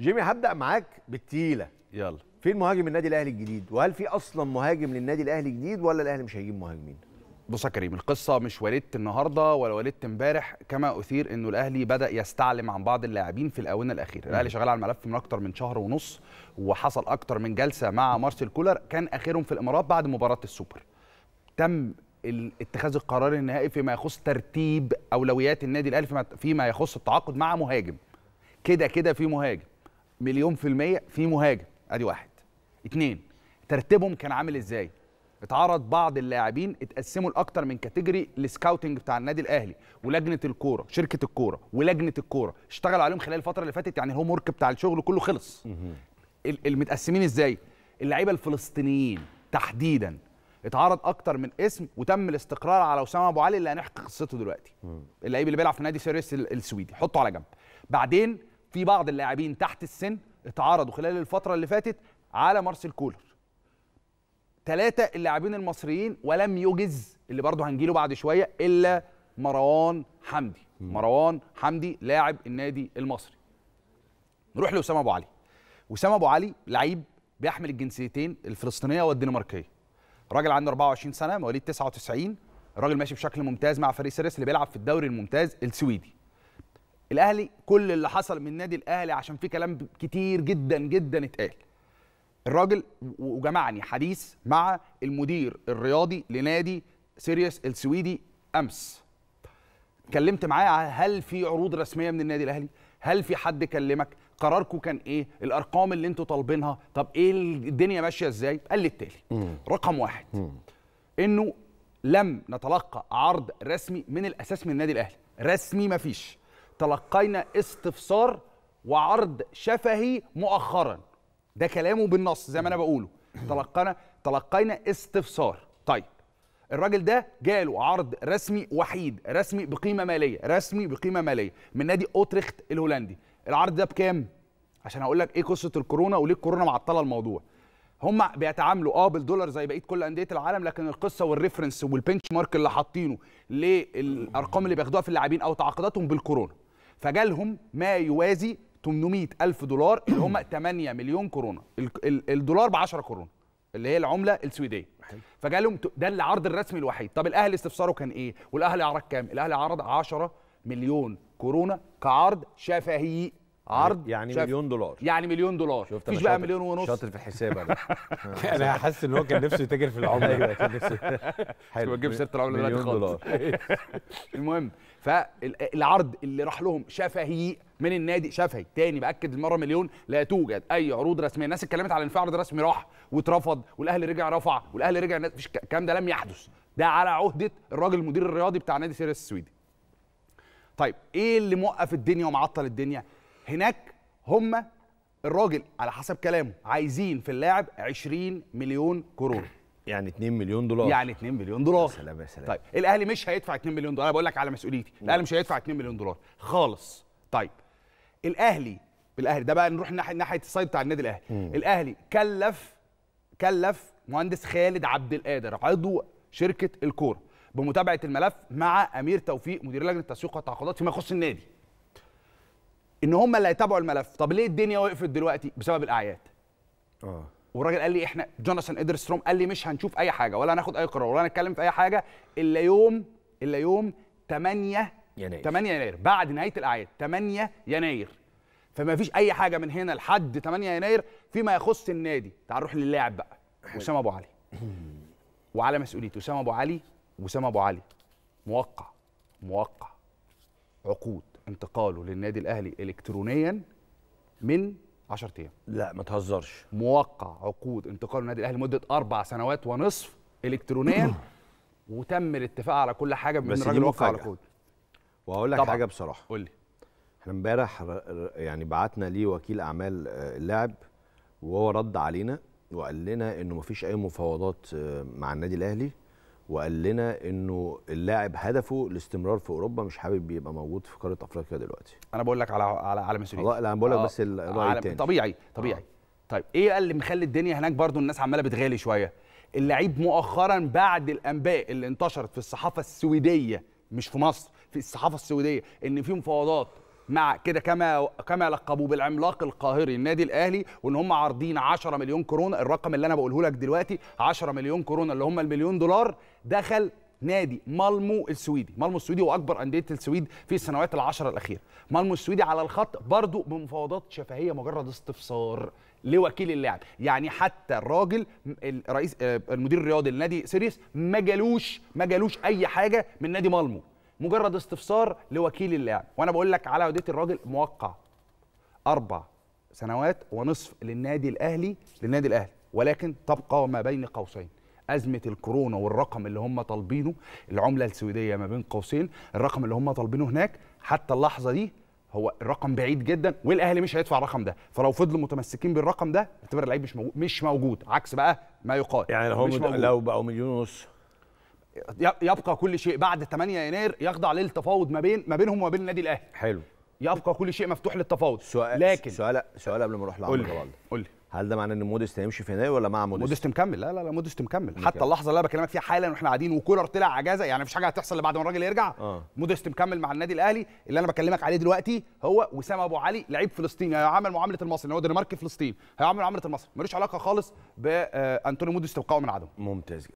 جيمي هبدا معاك بالتقيله يلا فين مهاجم النادي الاهلي الجديد وهل في اصلا مهاجم للنادي الاهلي جديد ولا الاهلي مش هيجيب مهاجمين بص يا كريم القصه مش ولدت النهارده ولا ولدت امبارح كما اثير انه الاهلي بدا يستعلم عن بعض اللاعبين في الاونه الاخيره الاهلي شغال على الملف من اكتر من شهر ونص وحصل اكتر من جلسه مع مارسيل كولر كان اخرهم في الامارات بعد مباراه السوبر تم اتخاذ القرار النهائي فيما يخص ترتيب اولويات النادي الاهلي فيما يخص التعاقد مع مهاجم كده كده في مهاجم مليون في المية في مهاجم ادي واحد اتنين ترتيبهم كان عامل ازاي اتعرض بعض اللاعبين اتقسموا لاكتر من كاتيجوري السكاوتنج بتاع النادي الاهلي ولجنه الكوره شركه الكوره ولجنه الكوره اشتغل عليهم خلال الفتره اللي فاتت يعني الهوم ورك بتاع الشغل كله خلص المتقسمين ازاي اللعيبه الفلسطينيين تحديدا اتعرض اكتر من اسم وتم الاستقرار على اسامه ابو علي اللي هنحكي قصته دلوقتي اللعيب اللي بيلعب في نادي سيريس السويدي حطه على جنب بعدين في بعض اللاعبين تحت السن اتعرضوا خلال الفتره اللي فاتت على مارسيل كولر ثلاثه اللاعبين المصريين ولم يجز اللي برضه هنجيله بعد شويه الا مروان حمدي مروان حمدي لاعب النادي المصري نروح لاسامه ابو علي وسام ابو علي لعيب بيحمل الجنسيتين الفلسطينيه والدنماركيه راجل عنده 24 سنه مواليد 99 راجل ماشي بشكل ممتاز مع فريق سيريس اللي بيلعب في الدوري الممتاز السويدي الاهلي كل اللي حصل من نادي الاهلي عشان في كلام كتير جدا جدا اتقال الراجل وجمعني حديث مع المدير الرياضي لنادي سيريس السويدي امس اتكلمت معاه هل في عروض رسميه من النادي الاهلي هل في حد كلمك قراركم كان ايه الارقام اللي انتوا طالبينها طب ايه الدنيا ماشيه ازاي قال لي التالي مم. رقم واحد مم. انه لم نتلقى عرض رسمي من الاساس من النادي الاهلي رسمي مفيش تلقينا استفسار وعرض شفهي مؤخرا ده كلامه بالنص زي ما انا بقوله تلقينا تلقينا استفسار طيب الراجل ده جاله عرض رسمي وحيد رسمي بقيمه ماليه رسمي بقيمه ماليه من نادي اوتريخت الهولندي العرض ده بكام عشان اقول لك ايه قصه الكورونا وليه الكورونا معطله الموضوع هم بيتعاملوا اه بالدولار زي بقيه كل انديه العالم لكن القصه والريفرنس والبنش مارك اللي حاطينه للارقام اللي بياخدوها في اللاعبين او تعاقداتهم بالكورونا فجالهم ما يوازي 800 ألف دولار اللي هم 8 مليون كورونا الدولار ب 10 كورونا اللي هي العمله السويديه فجالهم ده العرض الرسمي الوحيد طب الاهلي استفساره كان ايه والاهلي عرض كام الاهلي عرض 10 مليون كورونا كعرض شفهي عرض يعني, يعني شايف. مليون دولار يعني مليون دولار شفت بقى مليون ونص شاطر في الحساب انا انا حاسس ان هو كان نفسه يتاجر في العمله ايوه كان نفسه حلو بتجيب سيره العمله دلوقتي خالص المهم فالعرض اللي راح لهم شفهي من النادي شفهي تاني باكد المره مليون لا توجد اي عروض رسميه الناس اتكلمت على ان في عرض رسمي راح واترفض والاهلي رجع رفع والاهلي رجع مفيش الكلام ده لم يحدث ده على عهده الراجل المدير الرياضي بتاع نادي سيريس السويدي طيب ايه اللي موقف الدنيا ومعطل الدنيا هناك هم الراجل على حسب كلامه عايزين في اللاعب 20 مليون كورونا يعني 2 مليون دولار يعني 2 مليون دولار يا سلام يا سلام طيب الاهلي مش هيدفع 2 مليون دولار انا بقول لك على مسؤوليتي نعم. الاهلي مش هيدفع 2 مليون دولار خالص طيب الاهلي بالاهلي ده بقى نروح ناحيه ناحيه السايد بتاع النادي الاهلي مم. الاهلي كلف كلف مهندس خالد عبد القادر عضو شركه الكوره بمتابعه الملف مع امير توفيق مدير لجنه التسويق والتعاقدات فيما يخص النادي ان هم اللي هيتابعوا الملف طب ليه الدنيا وقفت دلوقتي بسبب الاعياد اه والراجل قال لي احنا جوناثان ادرستروم قال لي مش هنشوف اي حاجه ولا هناخد اي قرار ولا هنتكلم في اي حاجه الا يوم الا يوم 8 يناير 8 يناير بعد نهايه الاعياد 8 يناير فما فيش اي حاجه من هنا لحد 8 يناير فيما يخص النادي تعال نروح للاعب بقى وسام ابو علي وعلى مسؤوليته وسام ابو علي وسام ابو علي موقع موقع عقود انتقاله للنادي الاهلي الكترونيا من 10 ايام لا ما تهزرش موقع عقود انتقال النادي الاهلي لمده اربع سنوات ونصف الكترونيا وتم الاتفاق على كل حاجه من الراجل وقع على عقود واقول لك حاجه بصراحه قول لي احنا امبارح يعني بعتنا ليه وكيل اعمال آه، اللاعب وهو رد علينا وقال لنا انه مفيش اي مفاوضات آه، مع النادي الاهلي وقال لنا انه اللاعب هدفه الاستمرار في اوروبا مش حابب يبقى موجود في قاره افريقيا دلوقتي انا بقول لك على على على مسؤوليه لا انا بقول لك آه، بس الراي الثاني طبيعي طبيعي أوه. طيب ايه اللي مخلي الدنيا هناك برضو الناس عماله بتغالي شويه اللعيب مؤخرا بعد الانباء اللي انتشرت في الصحافه السويديه مش في مصر في الصحافه السويديه ان في مفاوضات مع كده كما كما لقبوه بالعملاق القاهري النادي الاهلي وان هم عارضين 10 مليون كورونا الرقم اللي انا بقوله لك دلوقتي 10 مليون كورونا اللي هم المليون دولار دخل نادي مالمو السويدي مالمو السويدي هو اكبر انديه السويد في السنوات العشره الاخيره مالمو السويدي على الخط برضو بمفاوضات شفهيه مجرد استفسار لوكيل اللاعب يعني حتى الراجل الرئيس آه، المدير الرياضي لنادي سيريس ما جالوش ما جالوش اي حاجه من نادي مالمو مجرد استفسار لوكيل اللاعب وانا بقول لك على وديت الراجل موقع اربع سنوات ونصف للنادي الاهلي للنادي الاهلي ولكن تبقى ما بين قوسين ازمه الكورونا والرقم اللي هم طالبينه العمله السويديه ما بين قوسين الرقم اللي هم طالبينه هناك حتى اللحظه دي هو الرقم بعيد جدا والاهلي مش هيدفع الرقم ده فلو فضلوا متمسكين بالرقم ده اعتبر اللعيب مش موجود مش موجود عكس بقى ما يقال يعني لو بقوا مليون ونص يبقى كل شيء بعد 8 يناير يخضع للتفاوض ما بين ما بينهم وما بين النادي الاهلي حلو يبقى كل شيء مفتوح للتفاوض سؤال لكن سؤال سؤال قبل ما اروح لعمرو جوالد قول لي هل ده معناه ان مودست هيمشي في يناير ولا مع مودست؟ مودست مكمل لا لا لا مودست مكمل حتى اللحظه اللي انا بكلمك فيها حالا واحنا قاعدين وكولر طلع عجازه يعني مفيش حاجه هتحصل الا بعد ما الراجل يرجع آه. مودست مكمل مع النادي الاهلي اللي انا بكلمك عليه دلوقتي هو وسام ابو علي لعيب فلسطيني هيعمل معامله المصري هو دنمارك فلسطين هيعمل معامله المصري ملوش علاقه خالص بانتوني آه، مودست وقائه من عدم ممتاز